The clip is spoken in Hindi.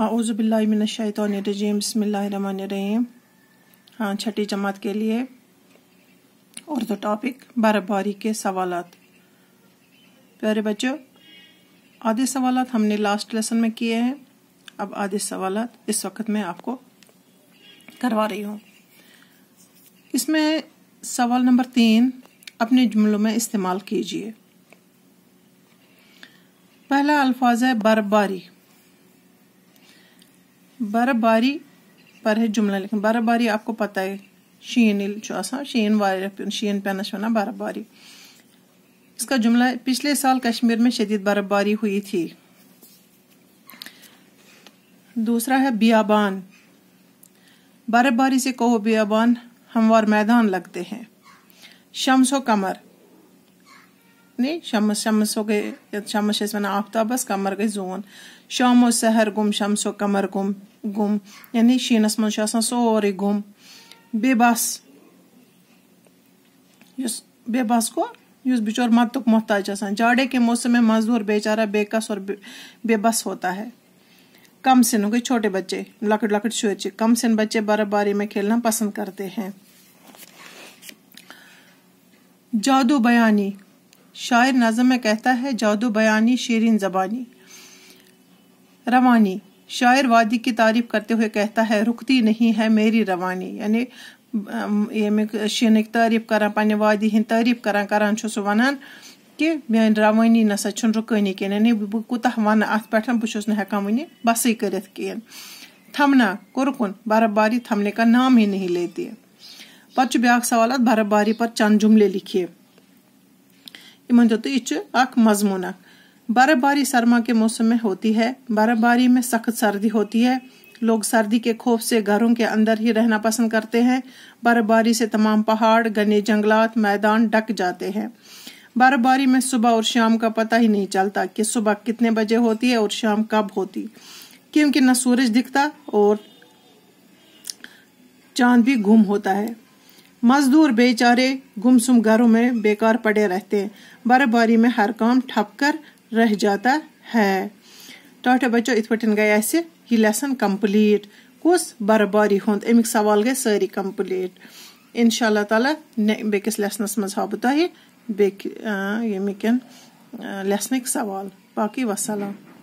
आउज़बिल्लाशैतरजीम बसमीम हाँ छठी जमात के लिए उर्दू टॉपिक तो बर्फबारी के सवाल प्यारे बच्चों आधे सवाल हमने लास्ट लेसन में किए हैं अब आधे सवाल इस वक्त मैं आपको करवा रही हूँ इसमें सवाल नंबर तीन अपने जुमलों में इस्तेमाल कीजिए पहला अल्फाज है बर्फबारी बर्फबारी पर है जुमला लिखना बर्फबारी आपको पता है शीन शीन शीन पेनस बर्फबारी इसका जुमला पिछले साल कश्मीर में शदीद बर्फबारी हुई थी दूसरा है बियाबान बर्फबारी से कोहो बियाबान हमवार मैदान लगते हैं शम्स व कमर نی شمس شمس گٔے یَتھ شمس چھِ أسۍ وَنان آفتابَس کَمر گٔے زون شامو سحر گوٚم شمسو کَمر گوٚم گُم یعنی شیٖنَس منٛز چھُ آسان سورُے گُم بیٚیہِ بَس یُس بیٚیہِ بَس گوٚو یُس بِچور مَتُک محتاج چھُ آسان جاڑے کے موسم میں مزدوٗر بیچارہ بے کس اور بے بس ہوتا ہے کم سن گٔے چھوٹے بچے لۄکٕٹۍ لۄکٕٹۍ شُرۍ چھِ کم سن بچے برفباری میں کھیلنا پسنٛد کرتے ہیں جادو بیانی शायर नज़म में कहता है जादू बयानी शेरिन जबानी रवानी शायर वादी की तारीफ करते हुए कहता है रुकती नहीं है मेरी रवानी यानी यमि शिनक तारीफ कर पे वादी हिंद तारीफ कर करान सह वन कि मैं रवानी नसा रुकानी कहीं यानी बह कूत वन अत पे बहुत हेकान बस कर थमना कुरकुन बर्फबारी थमने का नाम ही नहीं लेती पत् ब्या सवाल अत बर्फबारी पर चंद जुमले लिखिए इमंजतु अक मजमून बर्फबारी सरमा के मौसम में होती है बर्फबारी में सख्त सर्दी होती है लोग सर्दी के खौफ से घरों के अंदर ही रहना पसंद करते हैं बर्फबारी से तमाम पहाड़ घने जंगलात मैदान डक जाते हैं बर्फबारी में सुबह और शाम का पता ही नहीं चलता कि सुबह कितने बजे होती है और शाम कब होती क्योंकि न सूरज दिखता और चांद भी गुम होता है मजदूर बेचारे गुमसुम घरों में बेकार पड़े रहते हैं बर्फबारी में हर काम ठप कर रह जाता है टाटे बच्चो इथ पे गई अस लेसन कम्प्लीट कस बर्फबारी हूं अमिक सवाल गए सारी कम्प्लीट इनशा तला बेकिस लेसनस मज हा तक लेसनिक सवाल बाकी वसलम